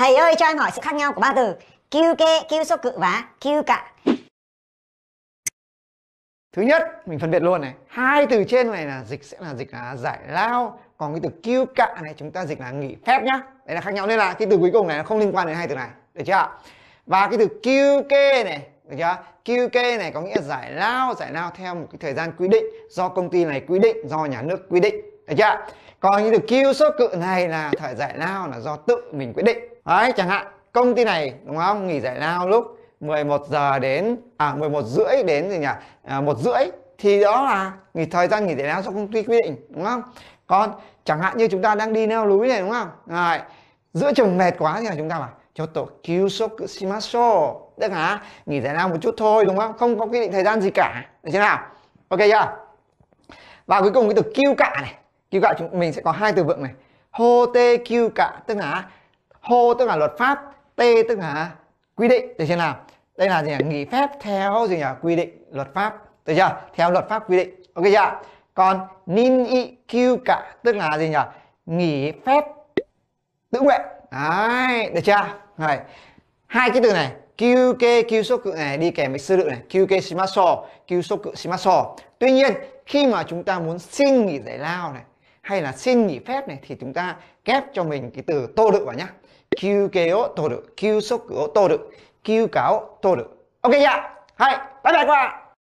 Thầy ơi cho em hỏi sự khác nhau của ba từ kêu kê, kêu so cự và kêu cạ Thứ nhất, mình phân biệt luôn này Hai từ trên này là dịch sẽ là dịch là giải lao Còn cái từ kêu cạ này chúng ta dịch là nghỉ phép nhá Đấy là khác nhau nên là cái từ cuối cùng này nó không liên quan đến hai từ này Được chưa ạ? Và cái từ kêu kê này được chưa? Kêu kê này có nghĩa giải lao, giải lao theo một cái thời gian quy định do công ty này quy định, do nhà nước quy định. Được chưa? Còn cái từ kêu số cự này là thời giải lao là do tự mình quyết định. Đấy, chẳng hạn công ty này đúng không nghỉ giải lao lúc 11 giờ đến à 11 rưỡi đến gì nhỉ à, 1 rưỡi thì đó là nghỉ thời gian nghỉ giải lao do công ty quy định đúng không còn chẳng hạn như chúng ta đang đi leo núi này đúng không Rồi, giữa chừng mệt quá thì là chúng ta bảo cho tổ cứu soku shimasho tức là nghỉ giải lao một chút thôi đúng không không có quy định thời gian gì cả được chưa nào ok chưa và cuối cùng cái từ kêu cả này kêu cạ chúng mình sẽ có hai từ vựng này hô tê kêu cả tức là hô tức là luật pháp t tức là quy định được chưa nào đây là gì nhỉ? nghỉ phép theo gì nhỉ quy định luật pháp được chưa theo luật pháp quy định ok chưa còn nin y kyu cả tức là gì nhỉ nghỉ phép tự nguyện đấy được chưa Rồi. hai cái từ này QK Kyusoku này đi kèm với sư lự này QK Shimaso Kyusoku Shimaso Tuy nhiên khi mà chúng ta muốn xin nghỉ giải lao này hay là xin nghỉ phép này thì chúng ta kép cho mình cái từ tô được vào nhá QKO tô đựng QSOKO tô đựng QKO tô được, ok chưa yeah. hay bye bye các bạn